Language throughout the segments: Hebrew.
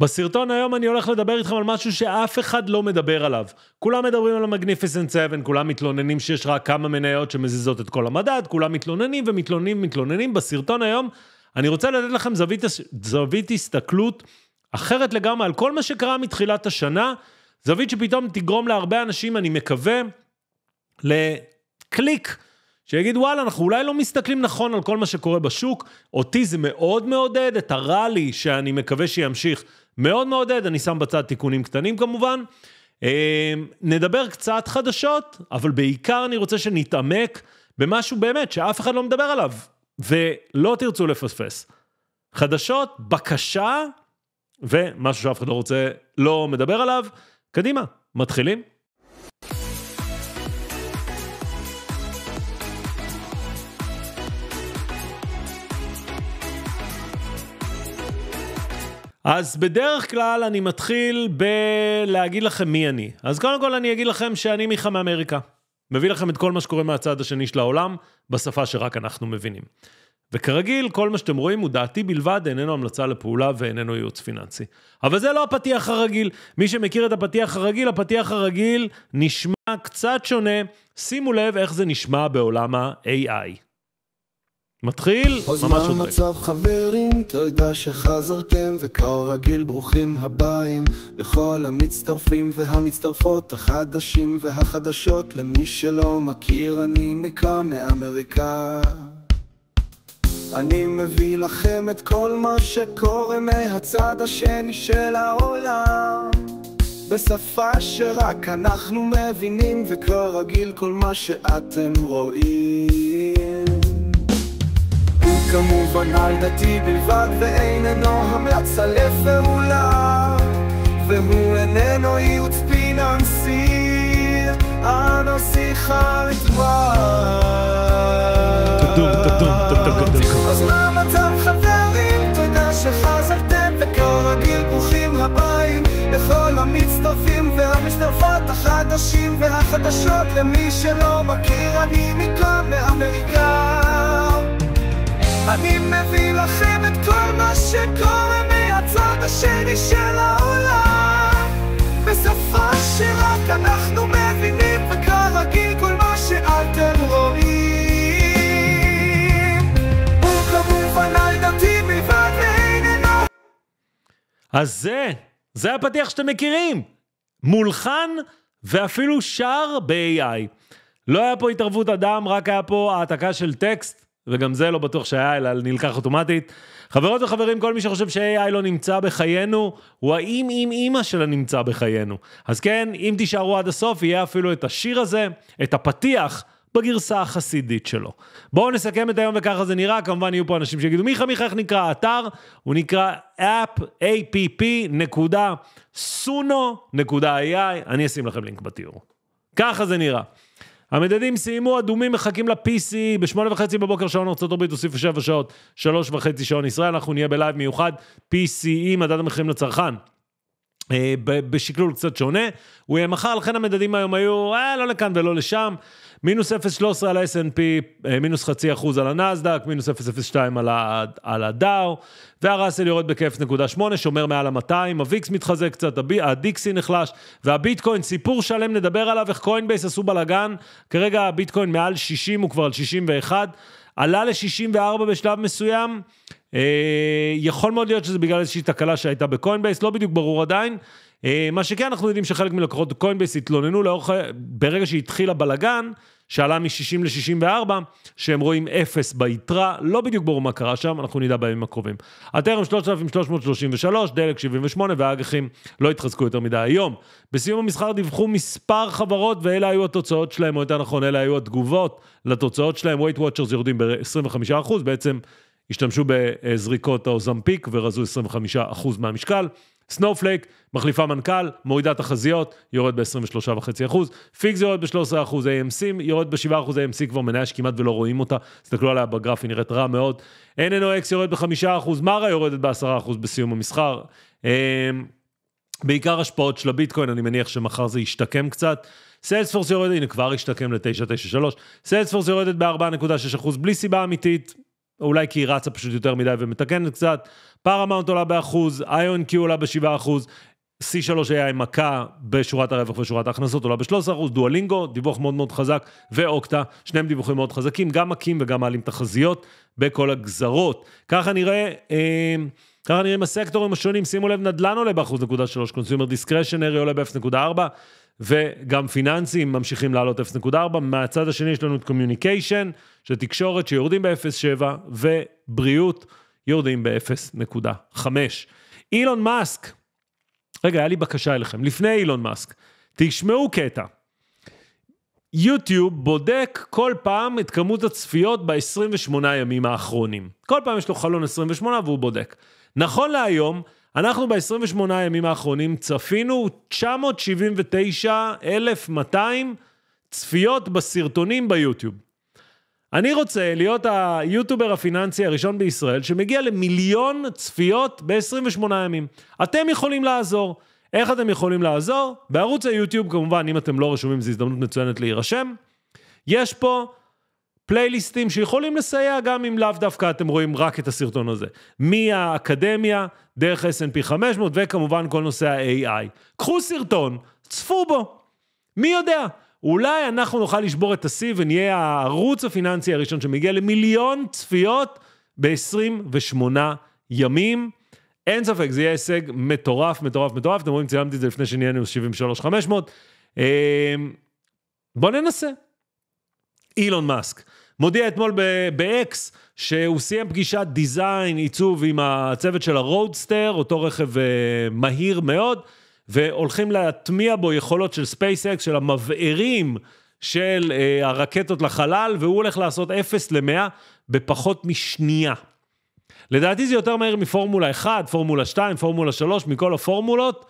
בסרטון היום אני הולך לדבר איתכם על משהו שאף אחד לא מדבר עליו. כולם מדברים על המגניפיסנט 7, כולם מתלוננים שיש רק כמה מניות שמזיזות את כל המדד, כולם מתלוננים ומתלוננים ומתלוננים. בסרטון היום אני רוצה לתת לכם זווית, זווית הסתכלות אחרת לגמרי על כל מה שקרה מתחילת השנה, זווית שפתאום תגרום להרבה אנשים, אני מקווה, לקליק. שיגיד וואלה, אנחנו אולי לא מסתכלים נכון על כל מה שקורה בשוק, אותי זה מאוד מעודד, את הראלי שאני מקווה שימשיך מאוד מעודד, אני שם בצד תיקונים קטנים כמובן. אה, נדבר קצת חדשות, אבל בעיקר אני רוצה שנתעמק במשהו באמת שאף אחד לא מדבר עליו, ולא תרצו לפספס. חדשות, בקשה, ומשהו שאף אחד לא רוצה, לא מדבר עליו. קדימה, מתחילים. אז בדרך כלל אני מתחיל בלהגיד לכם מי אני. אז קודם כל אני אגיד לכם שאני מיכה מאמריקה. מביא לכם את כל מה שקורה מהצד השני של העולם, בשפה שרק אנחנו מבינים. וכרגיל, כל מה שאתם רואים הוא דעתי בלבד, איננו המלצה לפעולה ואיננו ייעוץ פיננסי. אבל זה לא הפתיח הרגיל. מי שמכיר את הפתיח הרגיל, הפתיח הרגיל נשמע קצת שונה. שימו לב איך זה נשמע בעולם ה-AI. מתחיל ממש עוד רגע. חברים, תודה שחזרתם, וכרגיל ברוכים הבאים לכל המצטרפים והמצטרפות, החדשים והחדשות, למי שלא מכיר, אני נקרא מאמריקה. אני מביא לכם את כל מה שקורה מהצד השני של העולם. בשפה שרק אנחנו מבינים, וכרגיל כל מה שאתם רואים. כמובן על דתי בלבד ואיננו המלצה לפעולה והוא איננו ייעוץ פיננסי אנו שיחה לתוואר אז מה המצב חברים? תודה שחזרתם וכרגיל ברוכים הבאים לכל המצטרפים והמצטרפות החדשים והחדשות למי שלא מכיר אני מכאן מאמריקה לכם את כל מה שקורה מהצד השני של העולם בשפה שרק אנחנו מבינים וכרגיל כל מה שאתם רואים הוא כמובן על דתי מלבד ואיננו אז זה, זה הפתיח שאתם מכירים מולחן ואפילו שר ב-AI לא היה פה התערבות אדם, רק היה פה העתקה של טקסט וגם זה לא בטוח שה-AI אלא נלקח אוטומטית. חברות וחברים, כל מי שחושב ש-AI לא נמצא בחיינו, הוא האם אם אימא שלה נמצא בחיינו. אז כן, אם תישארו עד הסוף, יהיה אפילו את השיר הזה, את הפתיח. בגרסה החסידית שלו. בואו נסכם את היום וככה זה נראה, כמובן יהיו פה אנשים שיגידו, מיכה מיכה, איך נקרא האתר? הוא נקרא app.app.suno.ai, אני אשים לכם לינק בתיאור. ככה זה נראה. המדדים סיימו אדומים, מחכים ל-PC, ב-8.5 בבוקר שעון ארה"ב הוסיפו 7 שעות, 3.5 שעון ישראל, אנחנו נהיה בלייב מיוחד, PCE, מדד המחירים לצרכן. אה, בשקלול קצת שונה, הוא יהיה מחר, לכן המדדים היום היו, אה, לא לכאן ולא לשם. מינוס 0.13 על ה-S&P, אה, מינוס חצי אחוז על הנסדק, מינוס 0.02 על, על הדאו, והראסל יורד בכ-0.8, שומר מעל ה-200, הוויקס מתחזק קצת, הדיקסי נחלש, והביטקוין, סיפור שלם, נדבר עליו, איך קוינבייס עשו בלאגן, כרגע הביטקוין מעל 60, הוא כבר על 61, עלה ל-64 בשלב מסוים, אה, יכול מאוד להיות שזה בגלל איזושהי תקלה שהייתה בקוינבייס, לא בדיוק ברור עדיין. אה, מה שכן, אנחנו יודעים שחלק מלקוחות קוינבייס התלוננו לאורך, ברגע שהתחיל הבלגן, שעלה מ-60 ל-64, שהם רואים אפס ביתרה, לא בדיוק ברור מה קרה שם, אנחנו נדע בימים הקרובים. הטרם 3,333, דלק 78 והאג"חים לא התחזקו יותר מדי היום. בסיום המסחר דיווחו מספר חברות ואלה היו התוצאות שלהם, או יותר נכון, אלה היו התגובות לתוצאות שלהם. Weight Watchers יורדים ב-25%, בעצם השתמשו בזריקות האוזמפיק ורזו 25% מהמשקל. סנופלייק מחליפה מנכ"ל, מורידה תחזיות, יורד ב-23.5%, פיקס יורד ב-13%, AMC יורד ב-7%, AMC כבר מניה שכמעט ולא רואים אותה, תסתכלו עליה בגרף, היא נראית רע מאוד, NNOX יורד ב-5%, מרה יורדת ב-10% בסיום המסחר. אמ, בעיקר השפעות של הביטקוין, אני מניח שמחר זה ישתקם קצת. סיילספורס יורדת, הנה כבר השתקם ל-993, סיילספורס יורדת ב-4.6% בלי סיבה אמיתית, אולי כי היא רצה פשוט יותר מדי ומתקנת קצת, פארמאונט עולה באחוז, איון קיו עולה בשבעה אחוז, C3 AI מכה בשורת הרווח ושורת ההכנסות, עולה ב-13%, אחוז, דואלינגו, דיווח מאוד מאוד חזק, ואוקטה, שניהם דיווחים מאוד חזקים, גם מכים וגם מעלים תחזיות בכל הגזרות. ככה נראה, אה, ככה נראה עם הסקטורים השונים, שימו לב, נדל"ן עולה ב-1.3, קונסיומר דיסקרשנרי עולה ב-0.4, וגם פיננסים ממשיכים לעלות 0.4. מהצד השני יש לנו את קומיוניקיישן, של תקשורת שיורדים ב-0.7, ובריאות יורדים ב-0.5. אילון מאסק, רגע, היה לי בקשה אליכם, לפני אילון מאסק, תשמעו קטע. יוטיוב בודק כל פעם את כמות הצפיות ב-28 הימים האחרונים. כל פעם יש לו חלון 28 והוא בודק. נכון להיום, אנחנו ב-28 הימים האחרונים צפינו 979,200 צפיות בסרטונים ביוטיוב. אני רוצה להיות היוטובר הפיננסי הראשון בישראל שמגיע למיליון צפיות ב-28 ימים. אתם יכולים לעזור. איך אתם יכולים לעזור? בערוץ היוטיוב, כמובן, אם אתם לא רשומים, זו הזדמנות מצוינת להירשם. יש פה פלייליסטים שיכולים לסייע גם אם לאו דווקא אתם רואים רק את הסרטון הזה. מהאקדמיה, דרך S&P 500, וכמובן כל נושא ה-AI. קחו סרטון, צפו בו. מי יודע? אולי אנחנו נוכל לשבור את השיא ונהיה הערוץ הפיננסי הראשון שמגיע למיליון צפיות ב-28 ימים. אין ספק, זה יהיה הישג מטורף, מטורף, מטורף. אתם רואים, צילמתי את זה לפני שנהיינו 73,500. אמ, בואו ננסה. אילון מאסק מודיע אתמול ב-X שהוא סיים פגישת דיזיין, עיצוב עם הצוות של הרודסטר, אותו רכב אה, מהיר מאוד. והולכים להטמיע בו יכולות של ספייסקס, של המבערים של אה, הרקטות לחלל, והוא הולך לעשות 0 ל-100 בפחות משנייה. לדעתי זה יותר מהר מפורמולה 1, פורמולה 2, פורמולה 3, מכל הפורמולות.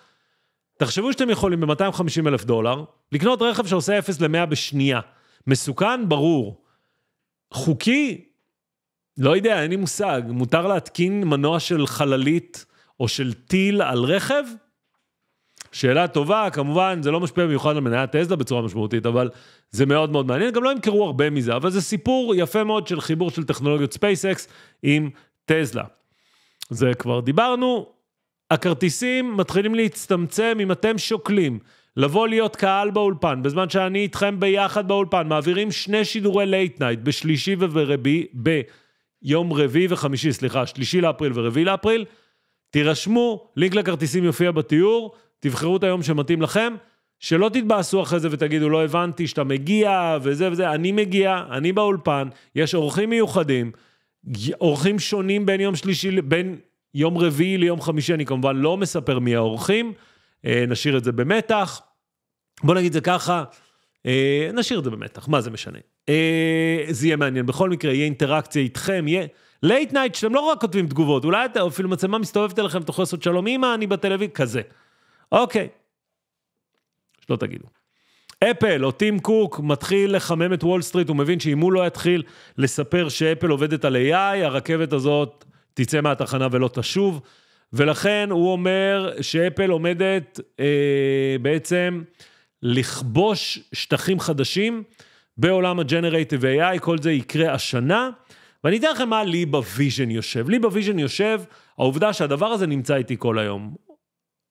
תחשבו שאתם יכולים ב-250 אלף דולר לקנות רכב שעושה 0 ל-100 בשנייה. מסוכן? ברור. חוקי? לא יודע, אין לי מושג. מותר להתקין מנוע של חללית או של טיל על רכב? שאלה טובה, כמובן, זה לא משפיע במיוחד על מניית טסלה בצורה משמעותית, אבל זה מאוד מאוד מעניין, גם לא ימכרו הרבה מזה, אבל זה סיפור יפה מאוד של חיבור של טכנולוגיות ספייסקס עם טסלה. זה כבר דיברנו, הכרטיסים מתחילים להצטמצם אם אתם שוקלים. לבוא להיות קהל באולפן, בזמן שאני איתכם ביחד באולפן, מעבירים שני שידורי לייט נייט בשלישי וברביעי, ביום רביעי וחמישי, סליחה, שלישי לאפריל ורביעי לאפריל, תירשמו, לינק לכרטיסים יופיע בתיאור, תבחרו את היום שמתאים לכם, שלא תתבאסו אחרי זה ותגידו, לא הבנתי שאתה מגיע וזה וזה, אני מגיע, אני באולפן, יש אורחים מיוחדים, אורחים שונים בין יום שלישי, בין יום רביעי ליום חמישי, אני כמובן לא מספר מי האורחים, אה, נשאיר את זה במתח. בוא נגיד זה ככה, אה, נשאיר את זה במתח, מה זה משנה. אה, זה יהיה מעניין, בכל מקרה, יהיה אינטראקציה איתכם, יהיה... לייט נייט, שאתם לא רק כותבים תגובות, אולי אתה, אפילו מצלמה מסתובבת אליכם, אתה יכול לעשות שלום, אימא, אני בטלוויזיה, כזה. אוקיי. שלא תגידו. אפל, או טים קוק, מתחיל לחמם את וול סטריט, הוא מבין שאם הוא לא יתחיל לספר שאפל עובדת על AI, הרכבת הזאת תצא מהתחנה ולא תשוב. ולכן הוא אומר שאפל עומדת אה, בעצם לכבוש שטחים חדשים בעולם ה-Generative AI, כל זה יקרה השנה. ואני אתן לכם מה לי בוויז'ן יושב. לי בוויז'ן יושב העובדה שהדבר הזה נמצא איתי כל היום.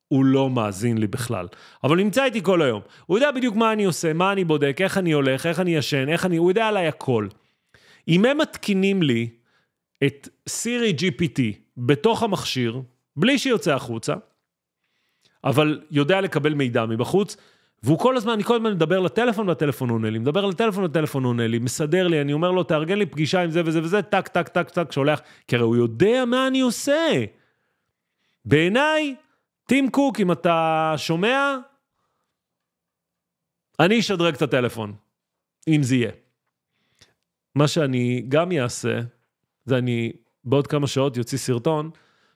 הוא לא מאזין לי בכלל. אבל נמצא איתי כל היום. הוא יודע בדיוק מה אני עושה, מה אני בודק, איך אני הולך, איך אני ישן, איך אני... הוא יודע עליי הכל. אם הם מתקינים לי את סירי GPT בתוך המכשיר, בלי שיוצא החוצה, אבל יודע לקבל מידע מבחוץ, והוא כל הזמן, אני כל הזמן מדבר לטלפון והטלפון עונה לי, מדבר לטלפון והטלפון עונה לי, מסדר לי, אני אומר לו, תארגן לי פגישה עם זה וזה וזה, טק, טק, טק, טק, שולח, כי הרי הוא יודע מה אני עושה. בעיניי, טים קוק, אם אתה שומע, אני אשדרג את הטלפון, אם זה יהיה. מה שאני גם אעשה, זה אני בעוד כמה שעות יוציא סרטון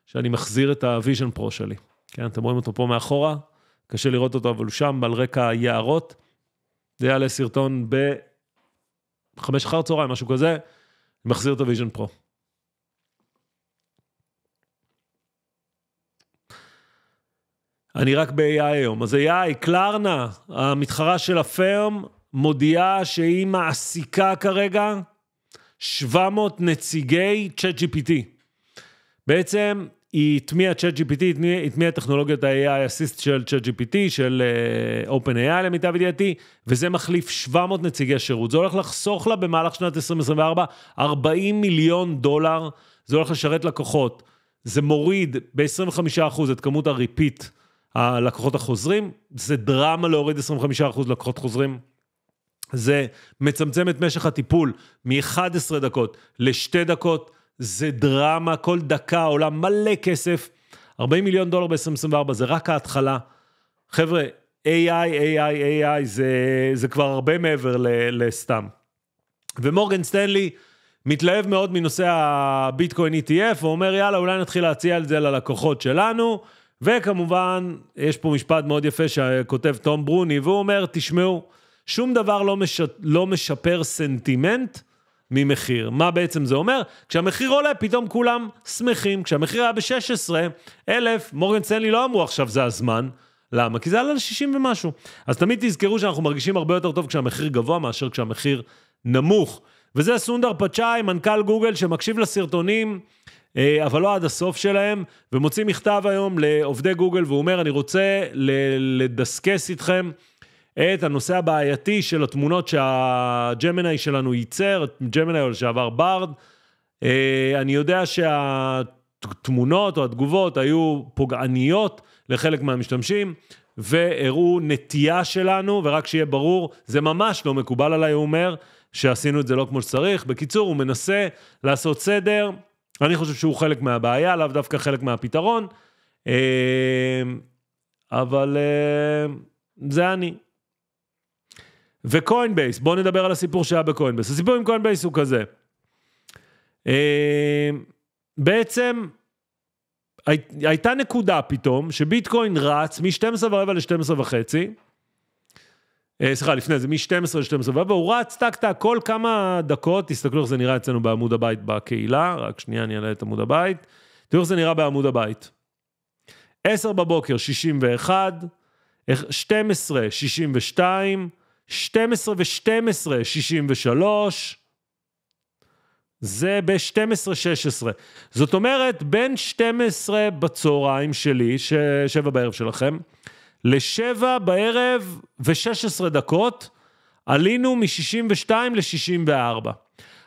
שאני מחזיר את הוויז'ן פרו שלי. כן, אתם רואים אותו פה מאחורה, קשה לראות אותו, אבל הוא שם, על רקע יערות. זה יעלה סרטון ב... חמש אחר צהריים, משהו כזה, מחזיר את הוויז'ן פרו. אני רק ב-AI היום. אז AI, קלרנה, המתחרה של הפרם, מודיעה שהיא מעסיקה כרגע 700 נציגי ChatGPT. בעצם היא הטמיעה ChatGPT, הטמיעה טכנולוגיות ה-AI אסיסט של ChatGPT, של uh, OpenAI למיטב ידיעתי, וזה מחליף 700 נציגי שירות. זה הולך לחסוך לה במהלך שנת 2024 40 מיליון דולר, זה הולך לשרת לקוחות. זה מוריד ב-25% את כמות ה-repeat. הלקוחות החוזרים, זה דרמה להוריד 25% לקוחות חוזרים. זה מצמצם את משך הטיפול מ-11 דקות ל-2 דקות, זה דרמה, כל דקה עולה מלא כסף. 40 מיליון דולר ב-2024 זה רק ההתחלה. חבר'ה, AI, AI, AI, זה, זה כבר הרבה מעבר ל- לסתם. ומורגן סטנלי מתלהב מאוד מנושא הביטקוין ETF, הוא אומר יאללה, אולי נתחיל להציע את זה ללקוחות שלנו. וכמובן, יש פה משפט מאוד יפה שכותב תום ברוני, והוא אומר, תשמעו, שום דבר לא, מש... לא משפר סנטימנט ממחיר. מה בעצם זה אומר? כשהמחיר עולה, פתאום כולם שמחים. כשהמחיר היה ב-16 אלף, מורגן סנלי לא אמרו עכשיו זה הזמן. למה? כי זה עלה ל-60 ומשהו. אז תמיד תזכרו שאנחנו מרגישים הרבה יותר טוב כשהמחיר גבוה מאשר כשהמחיר נמוך. וזה סונדר פצ'אי, מנכ"ל גוגל, שמקשיב לסרטונים. אה, אבל לא עד הסוף שלהם, ומוציא מכתב היום לעובדי גוגל, והוא אומר, אני רוצה לדסקס איתכם את הנושא הבעייתי של התמונות שהג'מיני שלנו ייצר, ג'מיני או לשעבר ברד. אה, אני יודע שהתמונות או התגובות היו פוגעניות לחלק מהמשתמשים, והראו נטייה שלנו, ורק שיהיה ברור, זה ממש לא מקובל עליי, הוא אומר, שעשינו את זה לא כמו שצריך. בקיצור, הוא מנסה לעשות סדר. אני חושב שהוא חלק מהבעיה, לאו דווקא חלק מהפתרון, אה, אבל אה, זה אני. וקוינבייס, בואו נדבר על הסיפור שהיה בקוינבייס. הסיפור עם קוינבייס הוא כזה. אה, בעצם הייתה נקודה פתאום שביטקוין רץ מ-12 ורבע ל-12 וחצי, אה, סליחה, לפני זה, מ-12 ל-12 והוא רץ טק טק כל כמה דקות, תסתכלו איך זה נראה אצלנו בעמוד הבית בקהילה, רק שנייה אני אעלה את עמוד הבית, תראו איך זה נראה בעמוד הבית. 10 בבוקר, 61, 12, 62, 12 ו-12, 63, זה ב-12-16. זאת אומרת, בין 12 בצהריים שלי, ש... שבע בערב שלכם, לשבע בערב ו-16 דקות, עלינו מ-62 ל-64.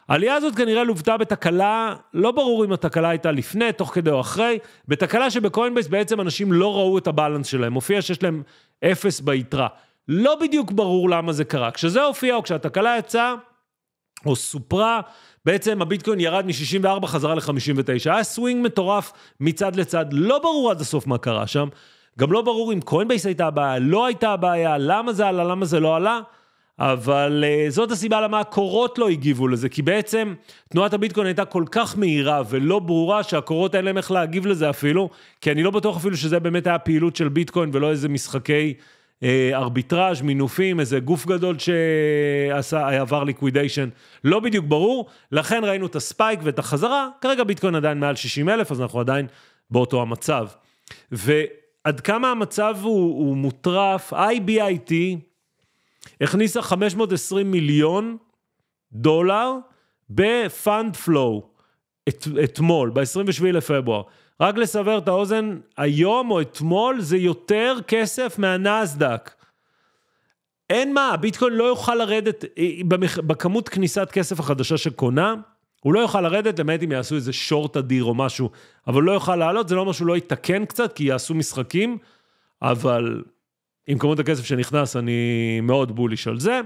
העלייה הזאת כנראה לוותה בתקלה, לא ברור אם התקלה הייתה לפני, תוך כדי או אחרי, בתקלה שבקוינבייס בעצם אנשים לא ראו את הבלנס שלהם, מופיע שיש להם אפס ביתרה. לא בדיוק ברור למה זה קרה. כשזה הופיע או כשהתקלה יצאה, או סופרה, בעצם הביטקוין ירד מ-64 חזרה ל-59. היה סווינג מטורף מצד לצד, לא ברור עד הסוף מה קרה שם. גם לא ברור אם קוינבייס הייתה הבעיה, לא הייתה הבעיה, למה זה עלה, למה זה לא עלה, אבל אה, זאת הסיבה למה הקורות לא הגיבו לזה, כי בעצם תנועת הביטקוין הייתה כל כך מהירה ולא ברורה, שהקורות אין להם איך להגיב לזה אפילו, כי אני לא בטוח אפילו שזה באמת היה פעילות של ביטקוין ולא איזה משחקי... אה, ארביטראז', מינופים, איזה גוף גדול שעבר ליקווידיישן, לא בדיוק ברור, לכן ראינו את הספייק ואת החזרה, כרגע ביטקוין עדיין מעל 60 אלף, אז אנחנו עדיין באותו המצב. ו... עד כמה המצב הוא, הוא מוטרף, IBIT הכניסה 520 מיליון דולר בפאנד פלואו את, אתמול, ב-27 לפברואר. רק לסבר את האוזן, היום או אתמול זה יותר כסף מהנסדק. אין מה, הביטקוין לא יוכל לרדת אה, במח... בכמות כניסת כסף החדשה שקונה. הוא לא יוכל לרדת, למעט אם יעשו איזה שורט אדיר או משהו, אבל לא יוכל לעלות, זה לא אומר שהוא לא יתקן קצת, כי יעשו משחקים, אבל עם כמות הכסף שנכנס, אני מאוד בוליש על זה.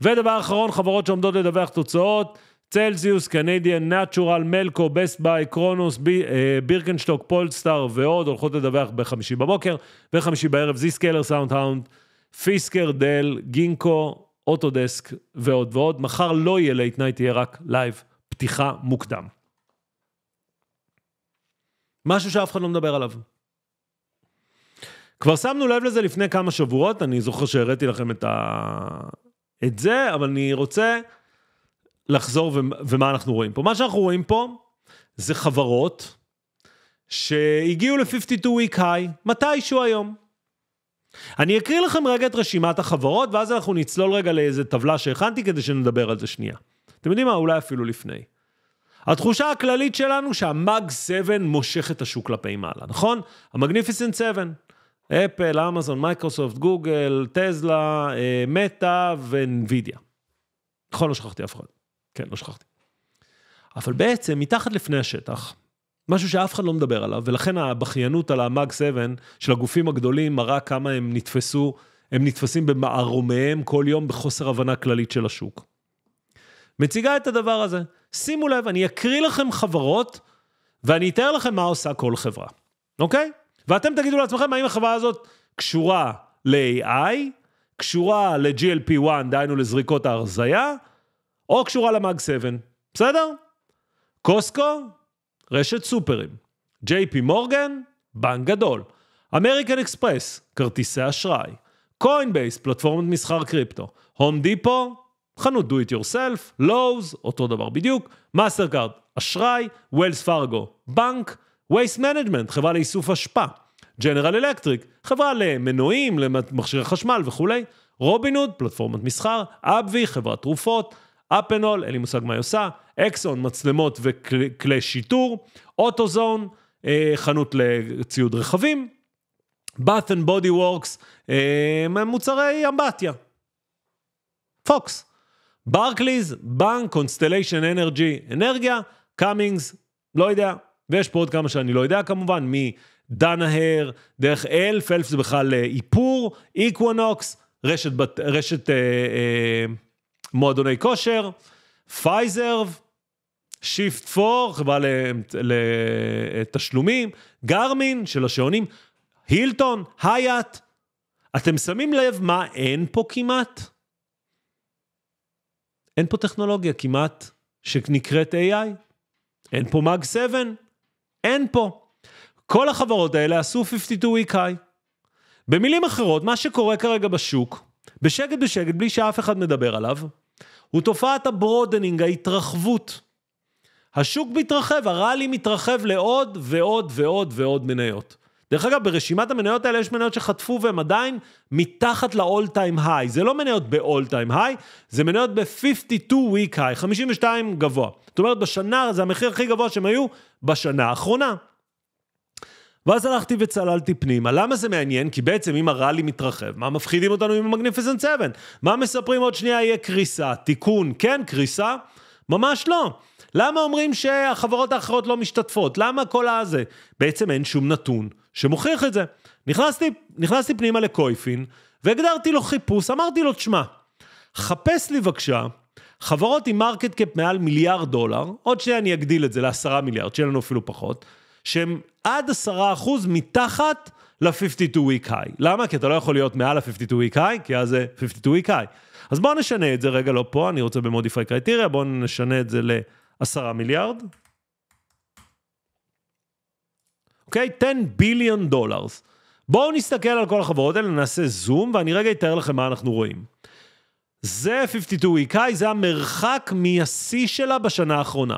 ודבר אחרון, חברות שעומדות לדווח תוצאות, צלזיוס, קנדיאן, נאצ'ורל, מלקו, בסט ביי, קרונוס, בי, אה, בירקנשטוק, פולסטאר ועוד, הולכות לדווח בחמישי בבוקר, וחמישי בערב, זיסקלר, האונד, פיסקר, דל, גינקו, אוטודסק ועוד ועוד. מחר לא יהיה לייט נייט, יהיה רק לייב פתיחה מוקדם. משהו שאף אחד לא מדבר עליו. כבר שמנו לב לזה לפני כמה שבועות, אני זוכר שהראיתי לכם את, ה... את זה, אבל אני רוצה לחזור ו... ומה אנחנו רואים פה. מה שאנחנו רואים פה זה חברות שהגיעו ל-52 week high מתישהו היום. אני אקריא לכם רגע את רשימת החברות, ואז אנחנו נצלול רגע לאיזה טבלה שהכנתי כדי שנדבר על זה שנייה. אתם יודעים מה? אולי אפילו לפני. התחושה הכללית שלנו שהמאג 7 מושך את השוק כלפי מעלה, נכון? המגניפיסנט 7. אפל, אמזון, מייקרוסופט, גוגל, טזלה, אה, מטא ונווידיה. נכון, לא שכחתי אף אחד. כן, לא שכחתי. אבל בעצם, מתחת לפני השטח, משהו שאף אחד לא מדבר עליו, ולכן הבכיינות על המאג 7 של הגופים הגדולים מראה כמה הם נתפסו, הם נתפסים במערומיהם כל יום בחוסר הבנה כללית של השוק. מציגה את הדבר הזה. שימו לב, אני אקריא לכם חברות, ואני אתאר לכם מה עושה כל חברה, אוקיי? ואתם תגידו לעצמכם האם החברה הזאת קשורה ל-AI, קשורה ל-GLP-1, דהיינו לזריקות ההרזייה, או קשורה למאג 7, בסדר? קוסקו, רשת סופרים. ג'יי פי מורגן, בנק גדול. אמריקן אקספרס, כרטיסי אשראי. קוינבייס, פלטפורמת מסחר קריפטו. הום דיפו, חנות do it yourself, לואוז, אותו דבר בדיוק, מאסטרקארד, אשראי, ווילס פארגו, בנק, וייסט מנג'מנט, חברה לאיסוף אשפה, ג'נרל אלקטריק, חברה למנועים, למכשירי חשמל וכולי, רובין הוד, פלטפורמת מסחר, אבווי, חברת תרופות, אפנול, אין לי מושג מה היא עושה, אקסון, מצלמות וכלי שיטור, אוטוזון, אה, חנות לציוד רכבים, Bath and Body Works, אה, מוצרי אמבטיה. פוקס. ברקליז, בנק, קונסטליישן אנרג'י, אנרגיה, קאמינגס, לא יודע. ויש פה עוד כמה שאני לא יודע כמובן, מדנהר, דרך אלף, אלף זה בכלל אה, איפור, איקוונוקס, רשת, בת, רשת אה, אה, מועדוני כושר, פייזר, שיפט פור, חברה לתשלומים, אה, גרמין של השעונים, הילטון, היאט. אתם שמים לב מה אין פה כמעט? אין פה טכנולוגיה כמעט שנקראת AI, אין פה מאג 7, אין פה. כל החברות האלה עשו 52 week high. במילים אחרות, מה שקורה כרגע בשוק, בשקט בשקט, בלי שאף אחד מדבר עליו, הוא תופעת הברודנינג, ההתרחבות. השוק מתרחב, הראלי מתרחב לעוד ועוד ועוד ועוד מניות. דרך אגב, ברשימת המניות האלה יש מניות שחטפו והן עדיין מתחת ל-all time high. זה לא מניות ב-all time high, זה מניות ב-52 week high, 52 גבוה. זאת אומרת, בשנה, זה המחיר הכי גבוה שהם היו בשנה האחרונה. ואז הלכתי וצללתי פנימה. למה זה מעניין? כי בעצם אם הראלי מתרחב, מה מפחידים אותנו עם המגניפיזנט 7? מה מספרים עוד שנייה יהיה קריסה? תיקון, כן קריסה? ממש לא. למה אומרים שהחברות האחרות לא משתתפות? למה כל הזה? בעצם אין שום נתון. שמוכיח את זה. נכנסתי, נכנסתי פנימה לקויפין, והגדרתי לו חיפוש, אמרתי לו, תשמע, חפש לי בבקשה חברות עם מרקט קאפ מעל מיליארד דולר, עוד שנייה אני אגדיל את זה לעשרה מיליארד, שיהיה לנו אפילו פחות, שהם עד עשרה אחוז מתחת ל-52 week high. למה? כי אתה לא יכול להיות מעל ה-52 week high, כי אז זה 52 week high. אז בואו נשנה את זה רגע, לא פה, אני רוצה במודיפיי קריטריה, בואו נשנה את זה לעשרה מיליארד, אוקיי? 10 ביליון דולרס. בואו נסתכל על כל החברות האלה, נעשה זום, ואני רגע אתאר לכם מה אנחנו רואים. זה 52 ויקאי, e זה המרחק מהשיא שלה בשנה האחרונה.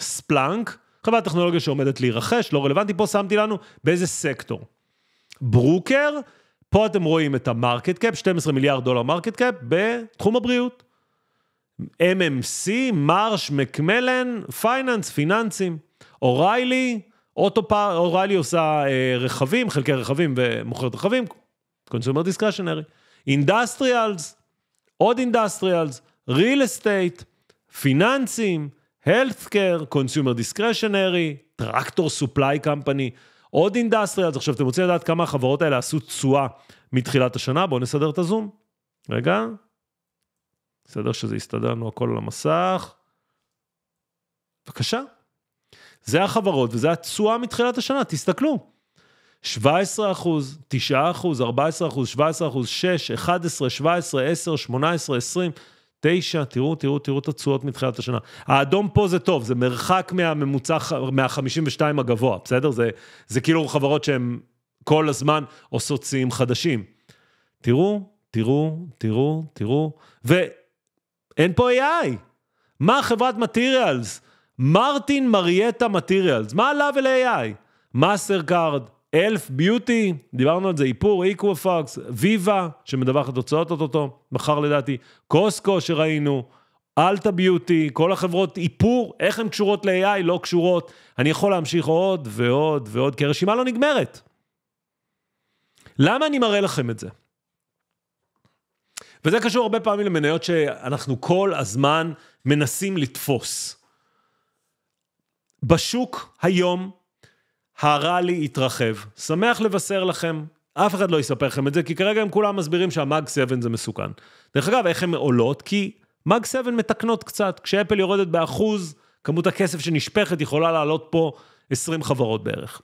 ספלאנק, חברת טכנולוגיה שעומדת להירכש, לא רלוונטי, פה שמתי לנו באיזה סקטור. ברוקר, פה אתם רואים את המרקט קאפ, 12 מיליארד דולר מרקט קאפ, בתחום הבריאות. MMC, מרש, מקמלן, פייננס, פיננסים. אוריילי, אוטופר, אורלי עושה אה, רכבים, חלקי רכבים ומוכרת רכבים, קונסומר דיסקרשנרי. אינדסטריאלס, עוד אינדסטריאלס, ריל אסטייט, פיננסים, הלת'קר, קונסומר דיסקרשנרי, טרקטור סופליי קמפני, עוד אינדסטריאלס. עכשיו, אתם רוצים לדעת כמה החברות האלה עשו תשואה מתחילת השנה? בואו נסדר את הזום. רגע, בסדר שזה יסתדר לנו הכל על המסך. בבקשה. זה החברות וזה התשואה מתחילת השנה, תסתכלו. 17 אחוז, 9 אחוז, 14 אחוז, 17 אחוז, 6, 11, 17, 10, 18, 20, 9, תראו, תראו, תראו את התשואות מתחילת השנה. האדום פה זה טוב, זה מרחק מהממוצע, מה-52 הגבוה, בסדר? זה, זה כאילו חברות שהן כל הזמן עושות שיאים חדשים. תראו, תראו, תראו, תראו, ואין פה AI. מה חברת materials? מרטין מריאטה מטיריאלס, מה עליו ול-AI? מאסר קארד, אלף ביוטי, דיברנו על זה, איפור, איקוופקס, ויבה, שמדווחת תוצאות אוטוטו, מחר לדעתי, קוסקו שראינו, אלטה ביוטי, כל החברות איפור, איך הן קשורות ל-AI, לא קשורות. אני יכול להמשיך עוד ועוד ועוד, כי הרשימה לא נגמרת. למה אני מראה לכם את זה? וזה קשור הרבה פעמים למניות שאנחנו כל הזמן מנסים לתפוס. בשוק היום הראלי התרחב. שמח לבשר לכם, אף אחד לא יספר לכם את זה, כי כרגע הם כולם מסבירים שהמאג 7 זה מסוכן. דרך אגב, איך הן עולות? כי מאג 7 מתקנות קצת. כשאפל יורדת באחוז, כמות הכסף שנשפכת יכולה לעלות פה 20 חברות בערך.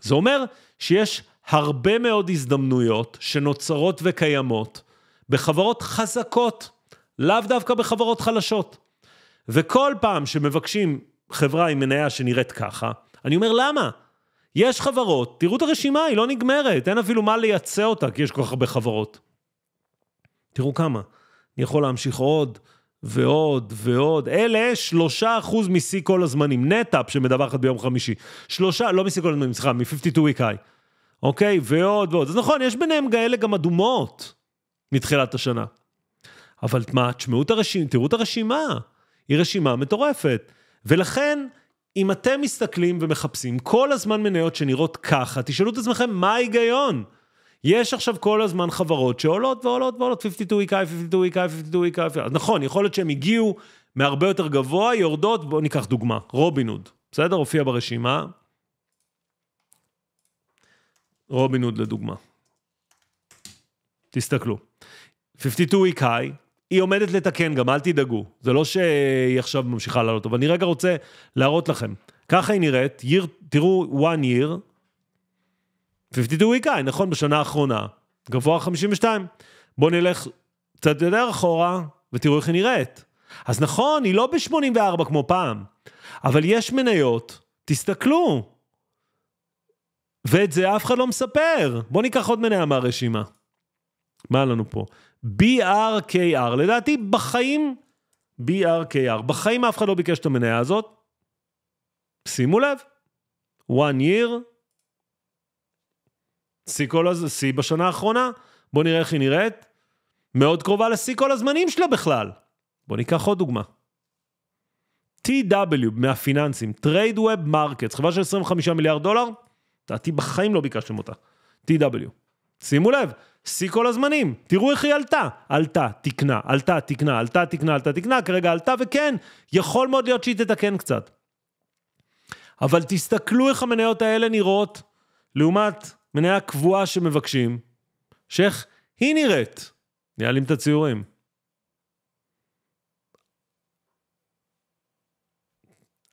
זה אומר שיש הרבה מאוד הזדמנויות שנוצרות וקיימות בחברות חזקות, לאו דווקא בחברות חלשות. וכל פעם שמבקשים חברה עם מניה שנראית ככה. אני אומר, למה? יש חברות, תראו את הרשימה, היא לא נגמרת, אין אפילו מה לייצא אותה, כי יש כל כך הרבה חברות. תראו כמה. אני יכול להמשיך עוד ועוד ועוד. אלה שלושה אחוז משיא כל הזמנים. נטאפ שמדווחת ביום חמישי. שלושה, לא משיא כל הזמנים, סליחה, מ-52 week high. אוקיי? ועוד ועוד. אז נכון, יש ביניהם כאלה גם אדומות מתחילת השנה. אבל מה, תשמעו את הרשימה, תראו את הרשימה. היא רשימה מטורפת. ולכן, אם אתם מסתכלים ומחפשים כל הזמן מניות שנראות ככה, תשאלו את עצמכם מה ההיגיון. יש עכשיו כל הזמן חברות שעולות ועולות ועולות, 52 EKI, 52 EKI, 52 EKI, אז נכון, יכול להיות שהם הגיעו מהרבה יותר גבוה, יורדות, בואו ניקח דוגמה, רובין הוד, בסדר? הופיע ברשימה. רובין הוד לדוגמה. תסתכלו. 52 EKI, היא עומדת לתקן גם, אל תדאגו. זה לא שהיא עכשיו ממשיכה לעלות, אבל אני רגע רוצה להראות לכם. ככה היא נראית, year, תראו, one year, 52 week high, נכון, בשנה האחרונה, גבוה 52. בואו נלך קצת יותר אחורה, ותראו איך היא נראית. אז נכון, היא לא ב-84 כמו פעם, אבל יש מניות, תסתכלו. ואת זה אף אחד לא מספר. בואו ניקח עוד מניה מהרשימה. מה לנו פה? BRKR. לדעתי בחיים, BRKR, בחיים אף אחד לא ביקש את המניה הזאת. שימו לב, one year, שיא כל הזמן, שיא בשנה האחרונה, בואו נראה איך היא נראית. מאוד קרובה לשיא כל הזמנים שלה בכלל. בואו ניקח עוד דוגמה. TW מהפיננסים, Trade Web Markets, חברה של 25 מיליארד דולר, לדעתי בחיים לא ביקשתם אותה. TW. שימו לב, שיא כל הזמנים. תראו איך היא עלתה. עלתה, תקנה, עלתה, תקנה, עלתה, תקנה, עלתה, תקנה, כרגע עלתה, וכן, יכול מאוד להיות שהיא תתקן קצת. אבל תסתכלו איך המניות האלה נראות לעומת מניה קבועה שמבקשים, שאיך היא נראית. ניהלים את הציורים.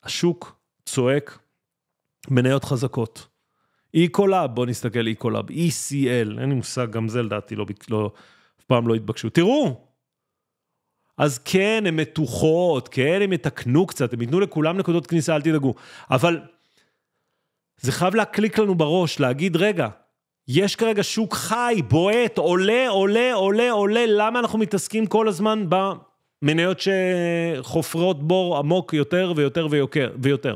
השוק צועק מניות חזקות. איקולאב, בוא נסתכל איקולאב, ECL, אין לי מושג, גם זה לדעתי לא, לא, אף פעם לא התבקשו. תראו, אז כן, הן מתוחות, כן, הן יתקנו קצת, הן ייתנו לכולם נקודות כניסה, אל תדאגו. אבל זה חייב להקליק לנו בראש, להגיד, רגע, יש כרגע שוק חי, בועט, עולה, עולה, עולה, עולה, למה אנחנו מתעסקים כל הזמן במניות שחופרות בור עמוק יותר ויותר ויוקר, ויותר?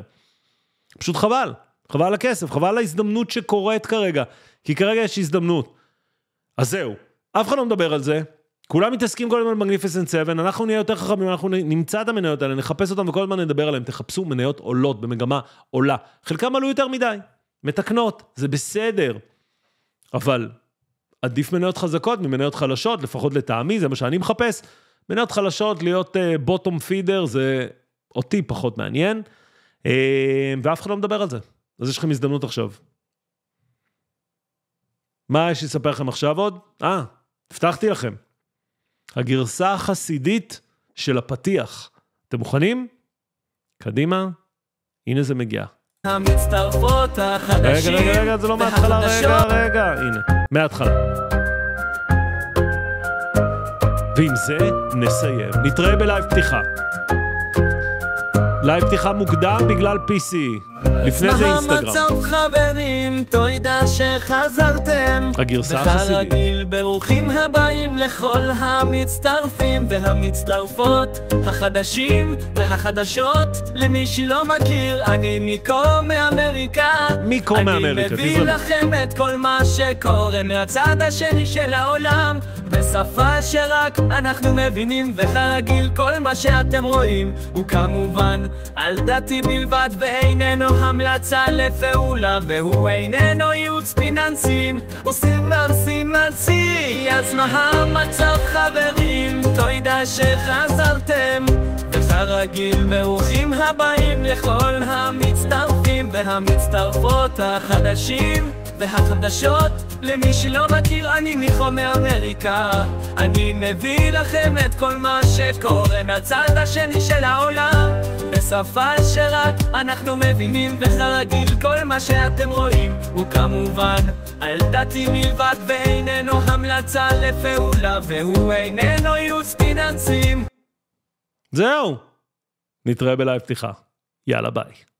פשוט חבל. חבל על הכסף, חבל על ההזדמנות שקורית כרגע, כי כרגע יש הזדמנות. אז זהו, אף אחד לא מדבר על זה, כולם מתעסקים כל הזמן במגניפיסנט 7, אנחנו נהיה יותר חכמים, אנחנו נמצא את המניות האלה, נחפש אותן וכל הזמן נדבר עליהן. תחפשו מניות עולות במגמה עולה. חלקם עלו יותר מדי, מתקנות, זה בסדר. אבל עדיף מניות חזקות ממניות חלשות, לפחות לטעמי, זה מה שאני מחפש. מניות חלשות, להיות בוטום uh, פידר, זה אותי פחות מעניין, uh, ואף אחד לא מדבר על זה. אז יש לכם הזדמנות עכשיו. מה יש לי לספר לכם עכשיו עוד? אה, הבטחתי לכם. הגרסה החסידית של הפתיח. אתם מוכנים? קדימה, הנה זה מגיע. המצטרפות החדשים רגע, רגע, רגע, זה לא מההתחלה, רגע, רגע, הנה, מההתחלה. ועם זה נסיים. נתראה בלייב פתיחה. לייב פתיחה מוקדם בגלל PC. לפני זה אינסטגרם. מה המצב חברים? תודה שחזרתם. הגרסה החסידית. וכרגיל ברוכים הבאים לכל המצטרפים והמצטרפות, החדשים והחדשות. למי שלא מכיר, אני מיקו מאמריקה. מיקו מאמריקה, תזרום. אני מביא לכם את כל מה שקורה מהצד השני של העולם. בשפה שרק אנחנו מבינים, וכרגיל כל מה שאתם רואים הוא כמובן על דתי בלבד ואיננו המלצה לפעולה והוא איננו ייעוץ פיננסים עושים מרסים להציע אז מה המצב חברים? תודה שחזרתם וכרגיל ברוכים הבאים לכל המצטרפים והמצטרפות החדשים והחדשות למי שלא מכיר אני מחום מאמריקה אני מביא לכם את כל מה שקורה מהצד השני של העולם שפה שרק אנחנו מבינים וכרגיל כל מה שאתם רואים הוא כמובן אל תתי מלבד ואיננו המלצה לפעולה והוא איננו יוס פיננסים זהו, נתראה בלייב פתיחה. יאללה ביי.